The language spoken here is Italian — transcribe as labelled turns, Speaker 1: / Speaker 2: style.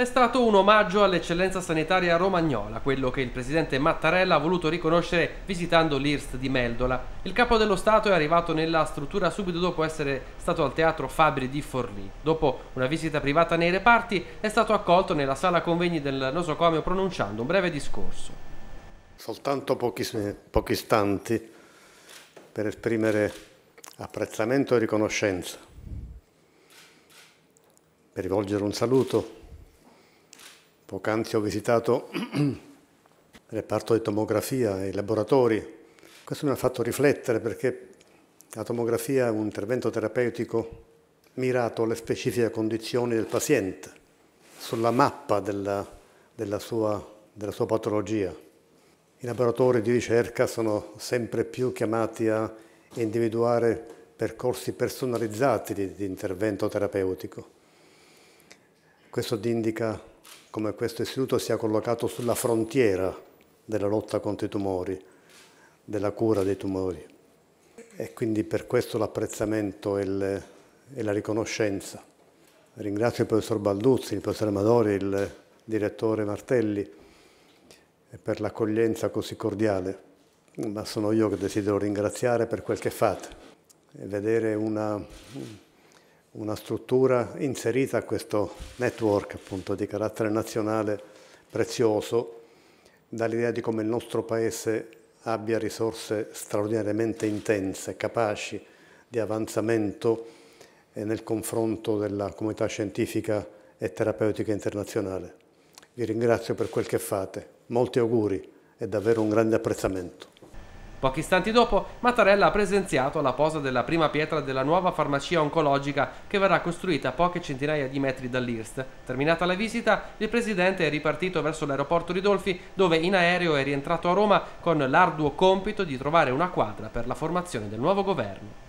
Speaker 1: È stato un omaggio all'eccellenza sanitaria romagnola, quello che il presidente Mattarella ha voluto riconoscere visitando l'IRST di Meldola. Il capo dello Stato è arrivato nella struttura subito dopo essere stato al teatro Fabri di Forlì. Dopo una visita privata nei reparti è stato accolto nella sala convegni del nosocomio pronunciando un breve discorso.
Speaker 2: Soltanto pochi, pochi istanti per esprimere apprezzamento e riconoscenza, per rivolgere un saluto Poc'anzi ho visitato il reparto di tomografia e i laboratori. Questo mi ha fatto riflettere perché la tomografia è un intervento terapeutico mirato alle specifiche condizioni del paziente, sulla mappa della, della, sua, della sua patologia. I laboratori di ricerca sono sempre più chiamati a individuare percorsi personalizzati di, di intervento terapeutico. Questo indica come questo istituto sia collocato sulla frontiera della lotta contro i tumori, della cura dei tumori. E quindi per questo l'apprezzamento e, e, la riconoscenza. Ringrazio il professor Balduzzi, il professor Amadori, il direttore Martelli per l'accoglienza così cordiale, ma sono io che desidero ringraziare per quel che fate. E vedere una, una struttura inserita a questo network appunto di carattere nazionale prezioso, dall'idea di come il nostro paese abbia risorse straordinariamente intense, capaci di avanzamento eh, nel confronto della comunità scientifica e terapeutica internazionale. Vi ringrazio per quel che fate, molti auguri e davvero un grande apprezzamento.
Speaker 1: Pochi istanti dopo, Mattarella ha presenziato la posa della prima pietra della nuova farmacia oncologica che verrà costruita a poche centinaia di metri dall'Irst. Terminata la visita, il presidente è ripartito verso l'aeroporto Ridolfi, dove in aereo è rientrato a Roma con l'arduo compito di trovare una quadra per la formazione del nuovo governo.